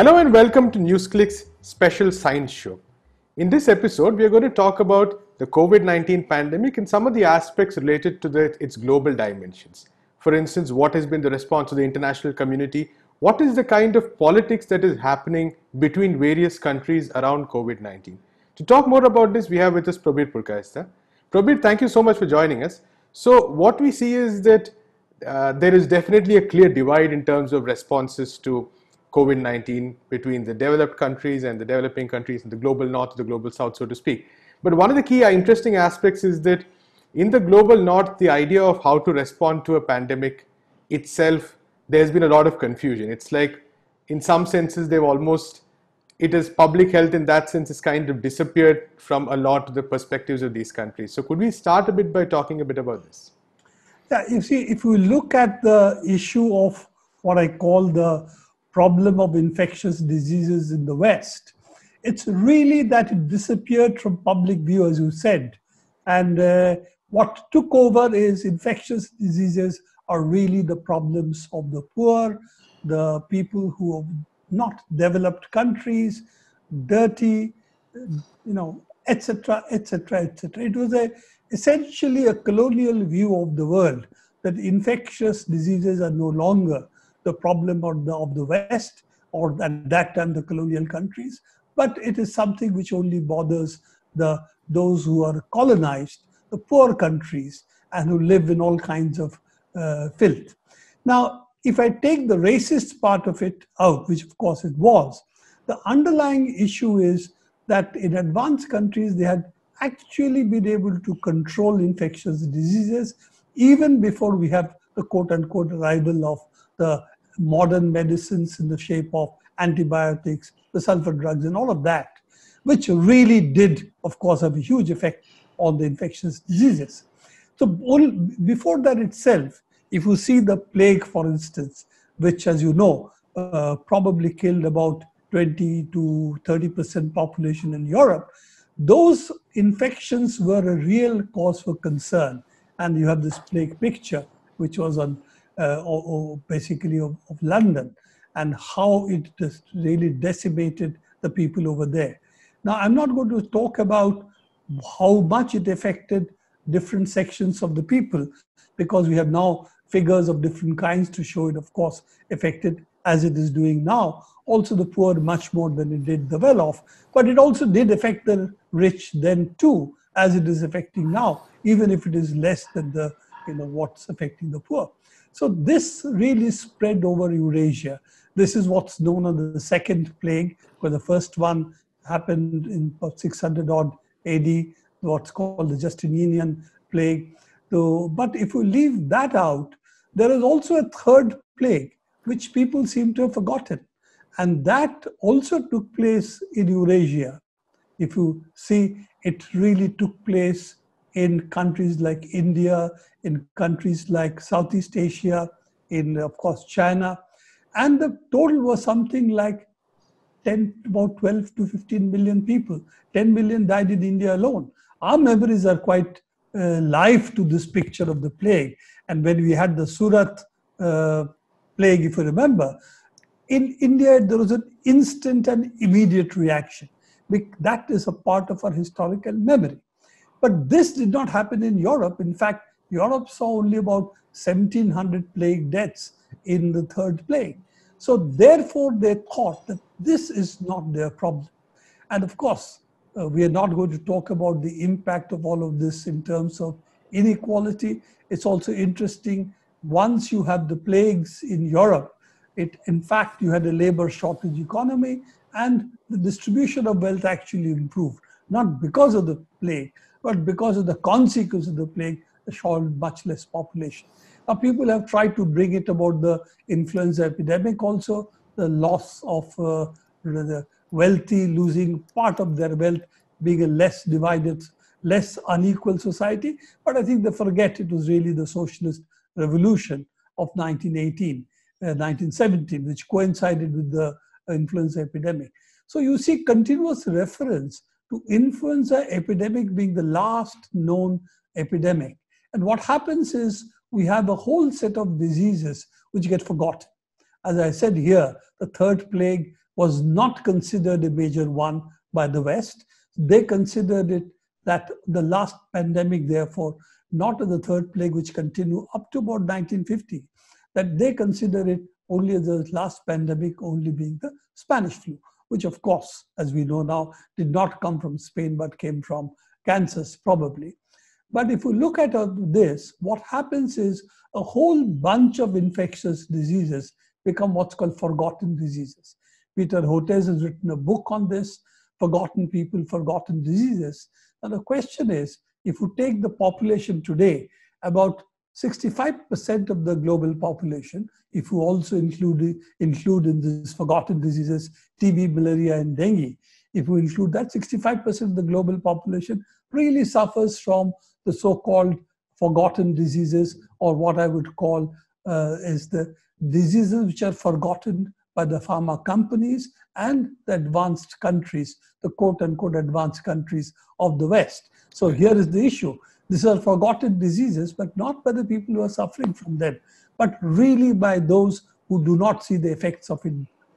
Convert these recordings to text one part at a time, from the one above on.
Hello and welcome to NewsClick's special science show. In this episode, we are going to talk about the COVID-19 pandemic and some of the aspects related to the, its global dimensions. For instance, what has been the response of the international community? What is the kind of politics that is happening between various countries around COVID-19? To talk more about this, we have with us Prabir Purkaista. Prabir, thank you so much for joining us. So what we see is that uh, there is definitely a clear divide in terms of responses to COVID 19 between the developed countries and the developing countries and the global north, the global south, so to speak. But one of the key uh, interesting aspects is that in the global north, the idea of how to respond to a pandemic itself, there's been a lot of confusion. It's like, in some senses, they've almost, it is public health in that sense, has kind of disappeared from a lot of the perspectives of these countries. So, could we start a bit by talking a bit about this? Yeah, you see, if we look at the issue of what I call the problem of infectious diseases in the West. It's really that it disappeared from public view, as you said. And uh, what took over is infectious diseases are really the problems of the poor, the people who are not developed countries, dirty, you know, etc., etc., etc. It was a, essentially a colonial view of the world that infectious diseases are no longer the problem of the, of the West or at that time the colonial countries, but it is something which only bothers the those who are colonized, the poor countries, and who live in all kinds of uh, filth. Now, if I take the racist part of it out, which of course it was, the underlying issue is that in advanced countries they had actually been able to control infectious diseases even before we have the quote unquote arrival of the modern medicines in the shape of antibiotics, the sulfur drugs, and all of that, which really did, of course, have a huge effect on the infectious diseases. So, before that itself, if you see the plague, for instance, which, as you know, uh, probably killed about 20 to 30 percent population in Europe, those infections were a real cause for concern. And you have this plague picture, which was on uh, or, or, basically of, of, London, and how it just really decimated the people over there. Now, I'm not going to talk about how much it affected different sections of the people, because we have now figures of different kinds to show it, of course, affected as it is doing now. Also, the poor much more than it did the well off, but it also did affect the rich then too, as it is affecting now, even if it is less than the you know what's affecting the poor. So this really spread over Eurasia. This is what's known as the second plague, where the first one happened in about 600 odd AD, what's called the Justinian plague. So, but if we leave that out, there is also a third plague, which people seem to have forgotten. And that also took place in Eurasia. If you see, it really took place in countries like India, in countries like Southeast Asia, in of course China, and the total was something like 10, about 12 to 15 million people. 10 million died in India alone. Our memories are quite uh, live to this picture of the plague. And when we had the Surat uh, plague, if you remember, in India there was an instant and immediate reaction. That is a part of our historical memory. But this did not happen in Europe. In fact, Europe saw only about 1700 plague deaths in the third plague. So therefore, they thought that this is not their problem. And of course, uh, we are not going to talk about the impact of all of this in terms of inequality. It's also interesting, once you have the plagues in Europe, it, in fact, you had a labor shortage economy and the distribution of wealth actually improved, not because of the plague, but because of the consequence of the plague, short, much less population. Now, people have tried to bring it about the influenza epidemic also, the loss of uh, the wealthy losing part of their wealth, being a less divided, less unequal society. But I think they forget it was really the socialist revolution of 1918, uh, 1917, which coincided with the influenza epidemic. So you see continuous reference to influenza epidemic being the last known epidemic. And what happens is we have a whole set of diseases which get forgotten. As I said here, the third plague was not considered a major one by the West. They considered it that the last pandemic, therefore, not the third plague, which continued up to about 1950, that they consider it only the last pandemic only being the Spanish flu which of course, as we know now, did not come from Spain but came from Kansas probably. But if we look at uh, this, what happens is a whole bunch of infectious diseases become what's called forgotten diseases. Peter Hotez has written a book on this, Forgotten People, Forgotten Diseases. Now the question is, if you take the population today, about 65% of the global population, if you also include, include in these forgotten diseases, TB, malaria, and dengue, if you include that, 65% of the global population really suffers from the so-called forgotten diseases or what I would call uh, as the diseases which are forgotten by the pharma companies and the advanced countries, the quote-unquote advanced countries of the West. So here is the issue. These are forgotten diseases, but not by the people who are suffering from them, but really by those who do not see the effects of it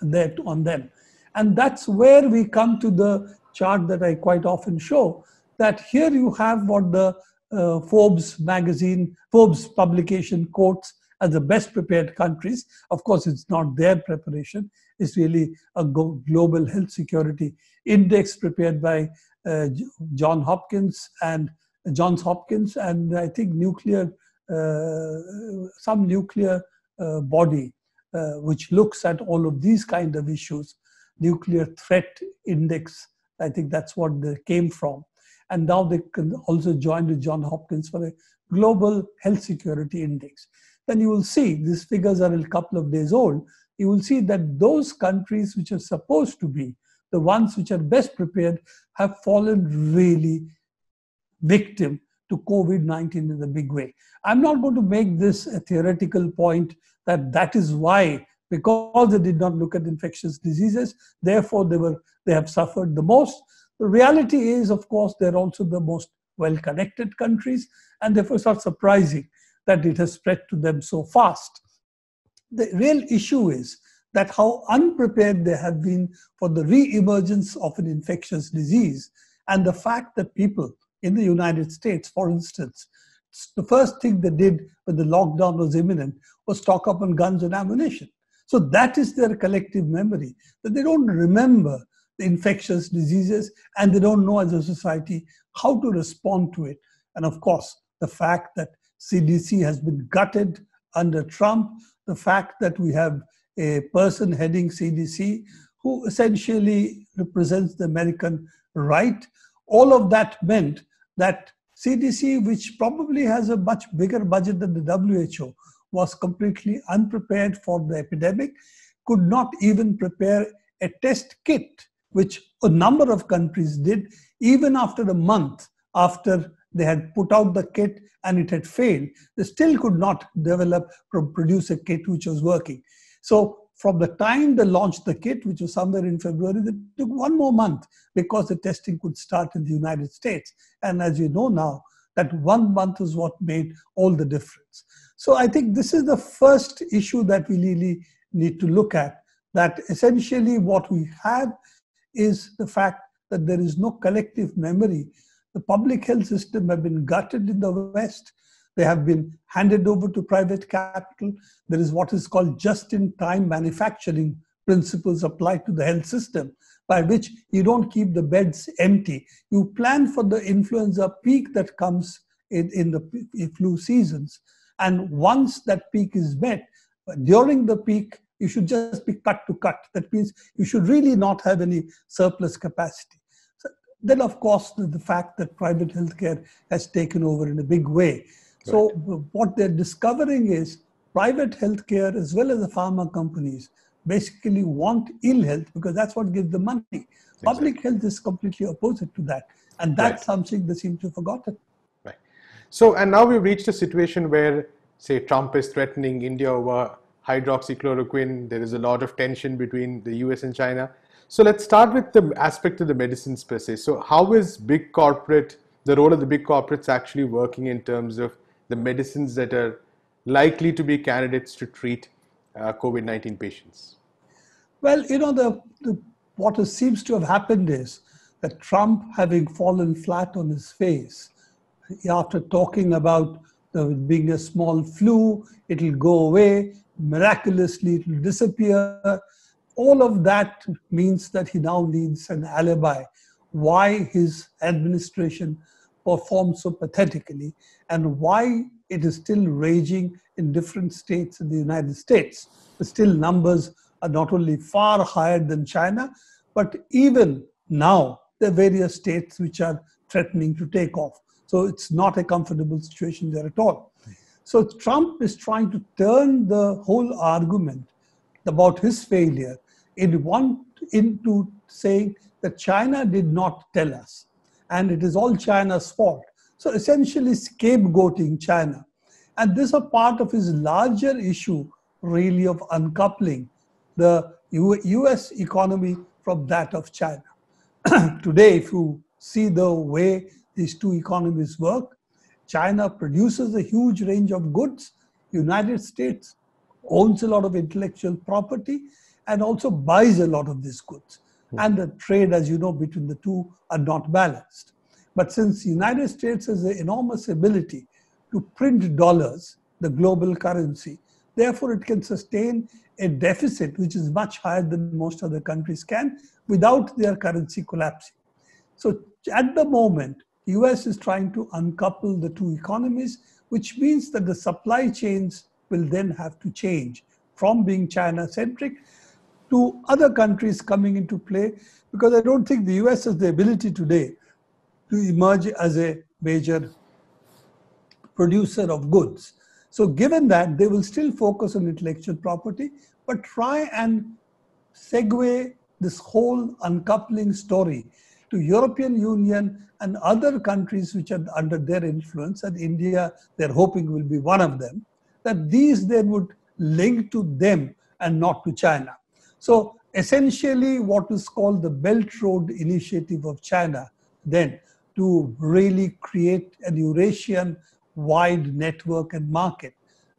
that on them. And that's where we come to the chart that I quite often show that here you have what the uh, Forbes magazine, Forbes publication quotes as the best prepared countries. Of course, it's not their preparation, it's really a global health security index prepared by uh, John Hopkins and Johns Hopkins and I think nuclear, uh, some nuclear uh, body uh, which looks at all of these kind of issues, nuclear threat index. I think that's what they came from. And now they can also join with Johns Hopkins for a global health security index. Then you will see these figures are a couple of days old. You will see that those countries which are supposed to be the ones which are best prepared have fallen really victim to COVID 19 in a big way. I'm not going to make this a theoretical point that that is why, because they did not look at infectious diseases, therefore they, were, they have suffered the most. The reality is, of course, they're also the most well connected countries, and therefore it's not surprising that it has spread to them so fast. The real issue is that how unprepared they have been for the re emergence of an infectious disease and the fact that people in the United States, for instance, the first thing they did when the lockdown was imminent was stock up on guns and ammunition. So that is their collective memory, that they don't remember the infectious diseases and they don't know as a society how to respond to it. And of course, the fact that CDC has been gutted under Trump, the fact that we have a person heading CDC who essentially represents the American right, all of that meant that CDC, which probably has a much bigger budget than the WHO, was completely unprepared for the epidemic, could not even prepare a test kit, which a number of countries did, even after a month after they had put out the kit and it had failed. They still could not develop, produce a kit which was working. So from the time they launched the kit, which was somewhere in February, it took one more month because the testing could start in the United States. And as you know now, that one month is what made all the difference. So I think this is the first issue that we really need to look at that essentially what we have is the fact that there is no collective memory. The public health system have been gutted in the West. They have been handed over to private capital. There is what is called just in time manufacturing principles applied to the health system, by which you don't keep the beds empty. You plan for the influenza peak that comes in, in the flu seasons. And once that peak is met, during the peak, you should just be cut to cut. That means you should really not have any surplus capacity. So then, of course, the, the fact that private healthcare has taken over in a big way so what they're discovering is private healthcare as well as the pharma companies basically want ill health because that's what gives the money. Exactly. Public health is completely opposite to that. And that's right. something they seem to have forgotten. Right. So, and now we've reached a situation where, say, Trump is threatening India over hydroxychloroquine. There is a lot of tension between the US and China. So, let's start with the aspect of the medicines per se. So, how is big corporate, the role of the big corporates actually working in terms of the medicines that are likely to be candidates to treat uh, COVID 19 patients? Well, you know, the, the, what seems to have happened is that Trump, having fallen flat on his face after talking about the, being a small flu, it'll go away, miraculously, it'll disappear. All of that means that he now needs an alibi why his administration performed so pathetically and why it is still raging in different states in the United States. But still, numbers are not only far higher than China, but even now, there are various states which are threatening to take off. So it's not a comfortable situation there at all. So Trump is trying to turn the whole argument about his failure in one, into saying that China did not tell us and it is all China's fault. So essentially scapegoating China. And this a part of his larger issue really of uncoupling the US economy from that of China. Today, if you see the way these two economies work, China produces a huge range of goods. United States owns a lot of intellectual property and also buys a lot of these goods and the trade, as you know, between the two are not balanced. But since the United States has an enormous ability to print dollars, the global currency, therefore it can sustain a deficit which is much higher than most other countries can without their currency collapsing. So at the moment, the US is trying to uncouple the two economies, which means that the supply chains will then have to change from being China centric to other countries coming into play because I don't think the US has the ability today to emerge as a major producer of goods. So given that, they will still focus on intellectual property, but try and segue this whole uncoupling story to European Union and other countries which are under their influence, and India, they're hoping will be one of them, that these then would link to them and not to China. So essentially what is called the Belt Road Initiative of China then to really create an Eurasian wide network and market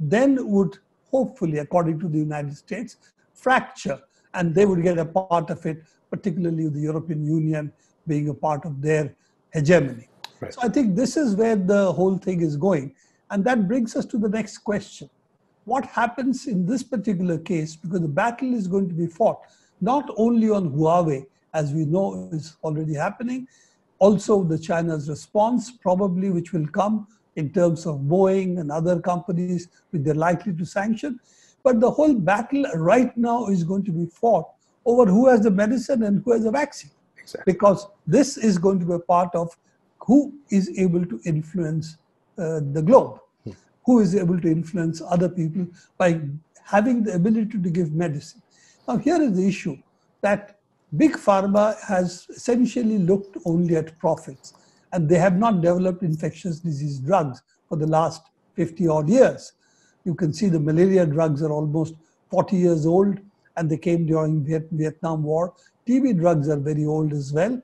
then would hopefully, according to the United States, fracture and they would get a part of it, particularly the European Union being a part of their hegemony. Right. So I think this is where the whole thing is going. And that brings us to the next question what happens in this particular case, because the battle is going to be fought not only on Huawei, as we know is already happening, also the China's response probably which will come in terms of Boeing and other companies which they're likely to sanction. But the whole battle right now is going to be fought over who has the medicine and who has the vaccine. Exactly. Because this is going to be a part of who is able to influence uh, the globe who is able to influence other people by having the ability to give medicine. Now, here is the issue that big pharma has essentially looked only at profits and they have not developed infectious disease drugs for the last 50 odd years. You can see the malaria drugs are almost 40 years old and they came during the Vietnam War. TB drugs are very old as well.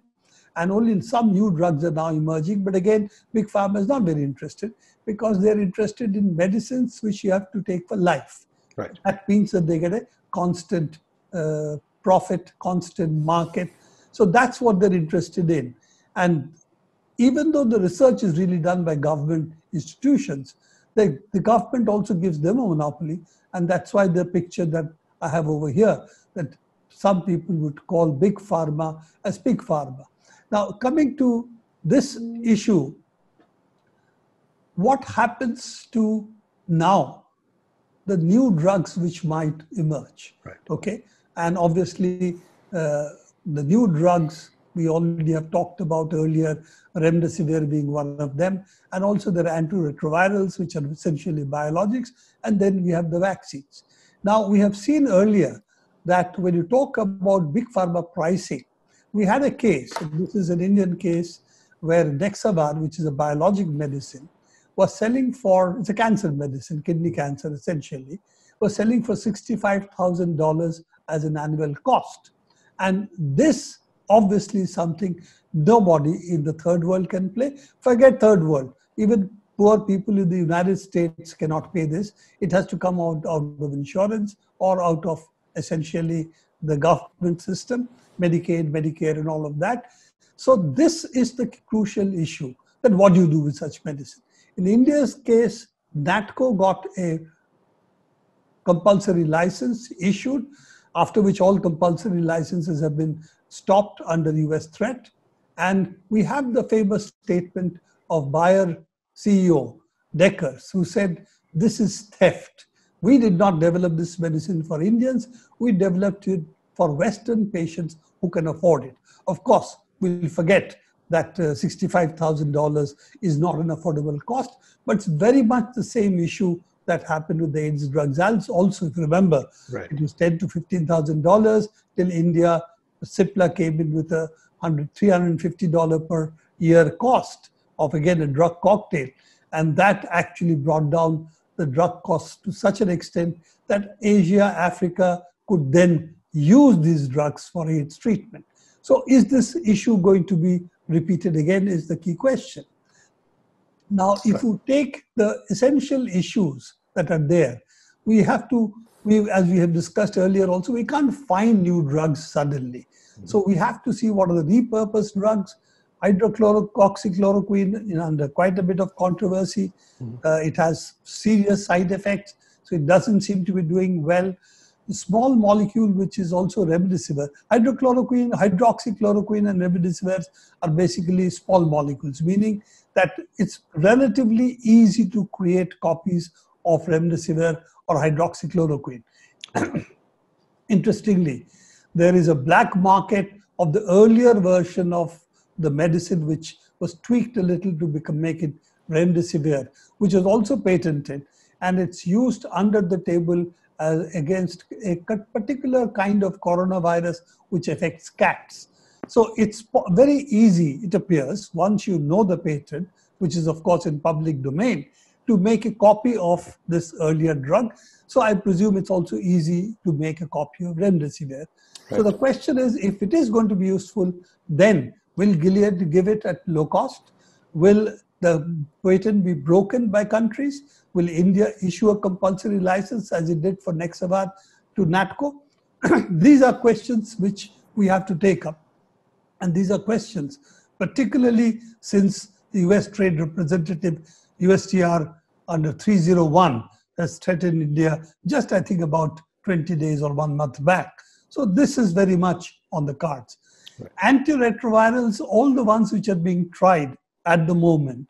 And only some new drugs are now emerging. But again, big pharma is not very interested because they're interested in medicines which you have to take for life. Right. That means that they get a constant uh, profit, constant market. So that's what they're interested in. And even though the research is really done by government institutions, they, the government also gives them a monopoly. And that's why the picture that I have over here that some people would call big pharma as big pharma. Now, coming to this issue what happens to now the new drugs which might emerge right. okay and obviously uh, the new drugs we already have talked about earlier remdesivir being one of them and also there are antiretrovirals which are essentially biologics and then we have the vaccines now we have seen earlier that when you talk about big pharma pricing we had a case this is an indian case where Dexavar, which is a biologic medicine, was selling for, it's a cancer medicine, kidney cancer essentially, was selling for $65,000 as an annual cost. And this obviously is something nobody in the third world can play. Forget third world. Even poor people in the United States cannot pay this. It has to come out, out of insurance or out of essentially the government system, Medicaid, Medicare, and all of that. So, this is the crucial issue. Then, what do you do with such medicine? In India's case, NATCO got a compulsory license issued, after which all compulsory licenses have been stopped under US threat. And we have the famous statement of Bayer CEO Deckers, who said, This is theft. We did not develop this medicine for Indians, we developed it for Western patients who can afford it. Of course, we'll forget that uh, $65,000 is not an affordable cost, but it's very much the same issue that happened with the AIDS drugs. Also, if you remember, right. it was ten to fifteen thousand dollars till India. Cipla came in with a three hundred and fifty dollar per year cost of again a drug cocktail, and that actually brought down the drug cost to such an extent that Asia, Africa could then use these drugs for AIDS treatment. So, is this issue going to be repeated again is the key question. Now, if you take the essential issues that are there, we have to, we, as we have discussed earlier also, we can't find new drugs suddenly. Mm-hmm. So we have to see what are the repurposed drugs. Hydroxychloroquine, you know, under quite a bit of controversy. Mm-hmm. Uh, it has serious side effects, so it doesn't seem to be doing well small molecule which is also remdesivir. Hydrochloroquine, hydroxychloroquine, and remdesivir are basically small molecules, meaning that it's relatively easy to create copies of remdesivir or hydroxychloroquine. Interestingly, there is a black market of the earlier version of the medicine which was tweaked a little to become make it remdesivir, which is also patented and it's used under the table uh, against a particular kind of coronavirus which affects cats. So it's very easy, it appears, once you know the patent, which is of course in public domain, to make a copy of this earlier drug. So I presume it's also easy to make a copy of remdesivir. Right. So the question is, if it is going to be useful, then will Gilead give it at low cost? Will the patent be broken by countries? Will India issue a compulsory license as it did for Nexavar to NATCO? these are questions which we have to take up. And these are questions, particularly since the US Trade Representative USTR under 301 has threatened India just, I think, about 20 days or one month back. So this is very much on the cards. Right. Antiretrovirals, all the ones which are being tried, at the moment,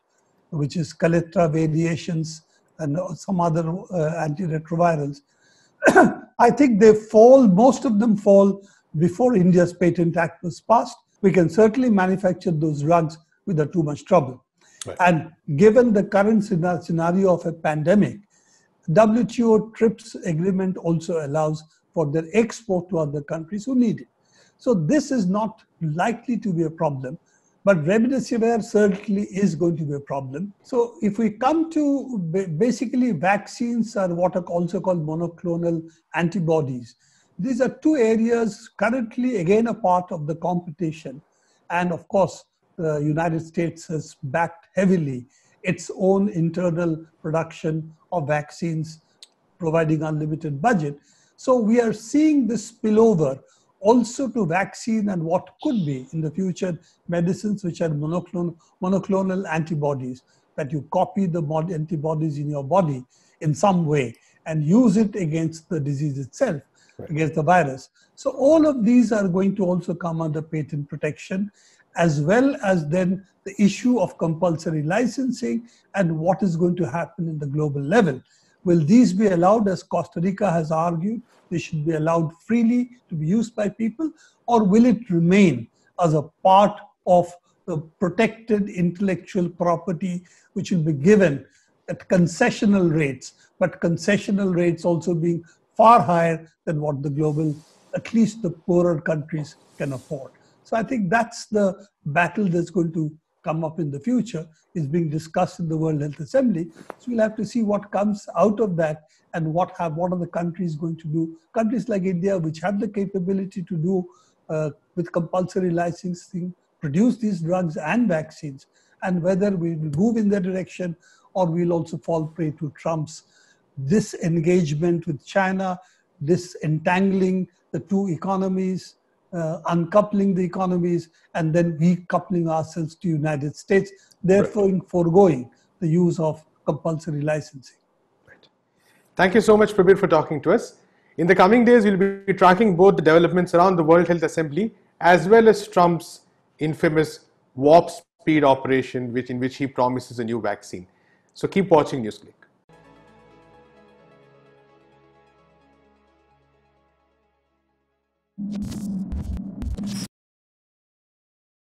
which is Kaletra variations and some other uh, antiretrovirals, I think they fall, most of them fall before India's Patent Act was passed. We can certainly manufacture those drugs without too much trouble. Right. And given the current scenario of a pandemic, WTO TRIPS agreement also allows for their export to other countries who need it. So this is not likely to be a problem. But remdesivir certainly is going to be a problem. So if we come to basically vaccines are what are also called monoclonal antibodies. These are two areas currently again a part of the competition. And of course, the United States has backed heavily its own internal production of vaccines, providing unlimited budget. So we are seeing this spillover also to vaccine and what could be in the future medicines which are monoclonal, monoclonal antibodies that you copy the antibodies in your body in some way and use it against the disease itself, right. against the virus. So all of these are going to also come under patent protection, as well as then the issue of compulsory licensing and what is going to happen in the global level. Will these be allowed, as Costa Rica has argued, they should be allowed freely to be used by people, or will it remain as a part of the protected intellectual property which will be given at concessional rates, but concessional rates also being far higher than what the global, at least the poorer countries, can afford. So I think that's the battle that's going to come up in the future is being discussed in the World Health Assembly. So we'll have to see what comes out of that and what have what are the countries going to do. Countries like India, which have the capability to do uh, with compulsory licensing, produce these drugs and vaccines, and whether we will move in that direction or we'll also fall prey to Trump's disengagement with China, this entangling the two economies, uh, uncoupling the economies and then recoupling ourselves to united states therefore right. foregoing the use of compulsory licensing right. thank you so much prabir for talking to us in the coming days we'll be tracking both the developments around the world health assembly as well as trump's infamous warp speed operation which in which he promises a new vaccine so keep watching newsclick you